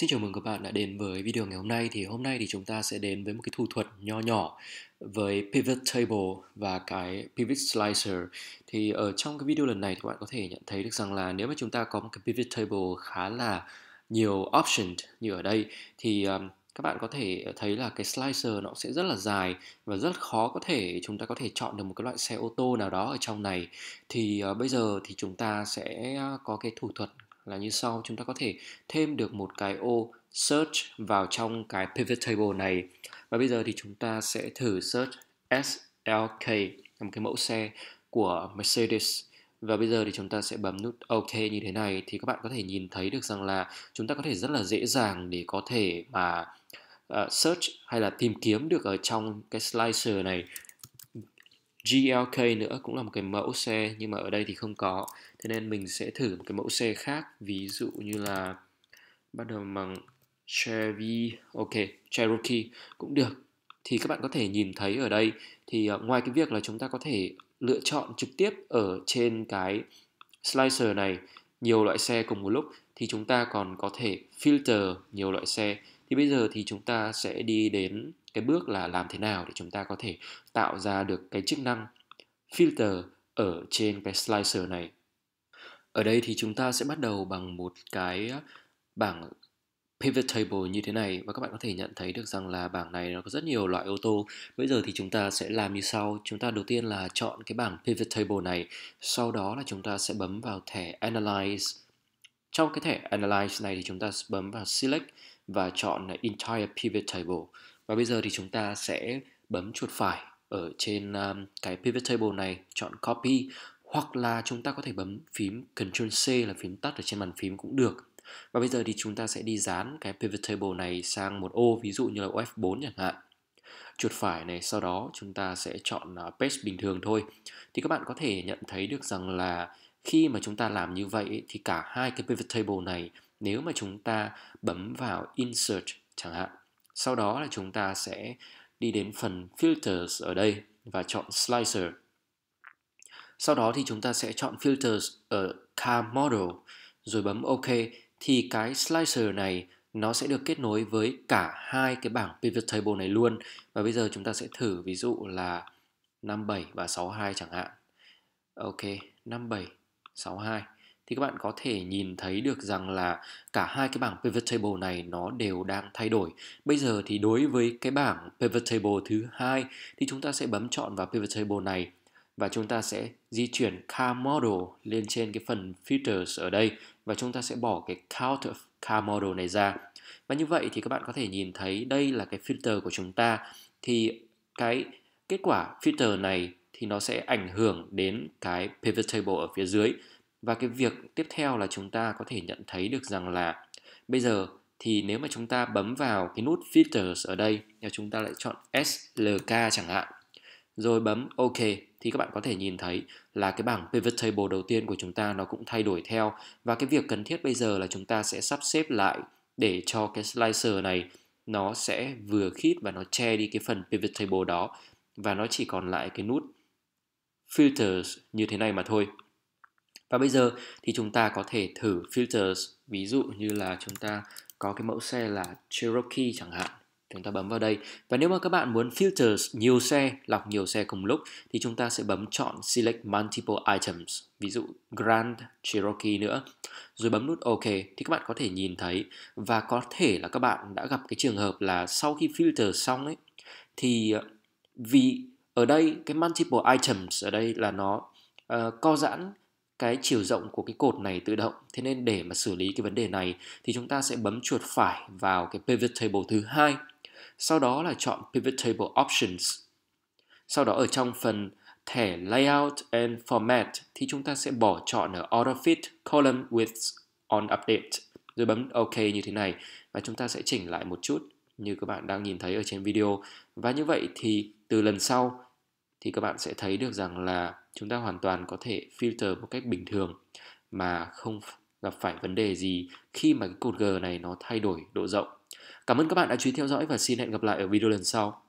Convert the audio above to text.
Xin chào mừng các bạn đã đến với video ngày hôm nay thì hôm nay thì chúng ta sẽ đến với một cái thủ thuật nho nhỏ với pivot table và cái pivot slicer thì ở trong cái video lần này thì các bạn có thể nhận thấy được rằng là nếu mà chúng ta có một cái pivot table khá là nhiều option như ở đây thì các bạn có thể thấy là cái slicer nó sẽ rất là dài và rất khó có thể chúng ta có thể chọn được một cái loại xe ô tô nào đó ở trong này thì ờ, bây giờ thì chúng ta sẽ có cái thủ thuật là như sau chúng ta có thể thêm được một cái ô search vào trong cái pivot table này và bây giờ thì chúng ta sẽ thử search SLK một cái mẫu xe của Mercedes và bây giờ thì chúng ta sẽ bấm nút OK như thế này thì các bạn có thể nhìn thấy được rằng là chúng ta có thể rất là dễ dàng để có thể mà uh, search hay là tìm kiếm được ở trong cái slicer này GLK nữa cũng là một cái mẫu xe nhưng mà ở đây thì không có thế nên mình sẽ thử một cái mẫu xe khác ví dụ như là bắt đầu bằng Chevy ok Cherokee cũng được thì các bạn có thể nhìn thấy ở đây thì ờ, ngoài cái việc là chúng ta có thể lựa chọn trực tiếp ở trên cái slicer này nhiều loại xe cùng một lúc thì chúng ta còn có thể filter nhiều loại xe thì bây giờ thì chúng ta sẽ đi đến cái bước là làm thế nào để chúng ta có thể tạo ra được cái chức năng filter ở trên cái slicer này ở đây thì chúng ta sẽ bắt đầu bằng một cái bảng pivot table như thế này và các bạn có thể nhận thấy được rằng là bảng này nó có rất nhiều loại ô tô. Bây giờ thì chúng ta sẽ làm như sau. Chúng ta đầu tiên là chọn cái bảng pivot table này, sau đó là chúng ta sẽ bấm vào thẻ analyze. Trong cái thẻ analyze này thì chúng ta sẽ bấm vào select và chọn entire pivot table. Và bây giờ thì chúng ta sẽ bấm chuột phải ở trên um, cái pivot table này, chọn copy hoặc là chúng ta có thể bấm phím Ctrl C là phím tắt ở trên bàn phím cũng được. Và bây giờ thì chúng ta sẽ đi dán cái pivot table này sang một ô ví dụ như là f 4 chẳng hạn. Chuột phải này, sau đó chúng ta sẽ chọn à, paste bình thường thôi. Thì các bạn có thể nhận thấy được rằng là khi mà chúng ta làm như vậy thì cả hai cái pivot table này nếu mà chúng ta bấm vào insert chẳng hạn sau đó là chúng ta sẽ đi đến phần filters ở đây và chọn slicer. Sau đó thì chúng ta sẽ chọn filters ở car model rồi bấm ok thì cái slicer này nó sẽ được kết nối với cả hai cái bảng pivot table này luôn. Và bây giờ chúng ta sẽ thử ví dụ là 57 và 62 chẳng hạn. Ok, 57, 62 thì các bạn có thể nhìn thấy được rằng là cả hai cái bảng pivot table này nó đều đang thay đổi. Bây giờ thì đối với cái bảng pivot table thứ hai thì chúng ta sẽ bấm chọn vào pivot table này và chúng ta sẽ di chuyển car model lên trên cái phần filters ở đây và chúng ta sẽ bỏ cái count of car model này ra. Và như vậy thì các bạn có thể nhìn thấy đây là cái filter của chúng ta thì cái kết quả filter này thì nó sẽ ảnh hưởng đến cái pivot table ở phía dưới và cái việc tiếp theo là chúng ta có thể nhận thấy được rằng là bây giờ thì nếu mà chúng ta bấm vào cái nút filters ở đây chúng ta lại chọn slk chẳng hạn rồi bấm ok thì các bạn có thể nhìn thấy là cái bảng pivot table đầu tiên của chúng ta nó cũng thay đổi theo và cái việc cần thiết bây giờ là chúng ta sẽ sắp xếp lại để cho cái slicer này nó sẽ vừa khít và nó che đi cái phần pivot table đó và nó chỉ còn lại cái nút filters như thế này mà thôi và bây giờ thì chúng ta có thể thử filters, ví dụ như là chúng ta có cái mẫu xe là Cherokee chẳng hạn. Chúng ta bấm vào đây. Và nếu mà các bạn muốn filters nhiều xe, lọc nhiều xe cùng lúc thì chúng ta sẽ bấm chọn select multiple items, ví dụ Grand Cherokee nữa. Rồi bấm nút OK thì các bạn có thể nhìn thấy và có thể là các bạn đã gặp cái trường hợp là sau khi filter xong ấy thì ờ, vì ở đây cái multiple items ở đây là nó uh, co giãn cái chiều rộng của cái cột này tự động thế nên để mà xử lý cái vấn đề này thì chúng ta sẽ bấm chuột phải vào cái pivot table thứ hai sau đó là chọn pivot table options sau đó ở trong phần thẻ layout and format thì chúng ta sẽ bỏ chọn ở auto fit column width on update rồi bấm ok như thế này và chúng ta sẽ chỉnh lại một chút như các bạn đang nhìn thấy ở trên video và như vậy thì từ lần sau thì các bạn sẽ thấy được rằng là chúng ta hoàn toàn có thể filter một cách bình thường mà không gặp phải vấn đề gì khi mà cái cột G này nó thay đổi độ rộng. Cảm ơn các bạn đã chú ý theo dõi và xin hẹn gặp lại ở video lần sau.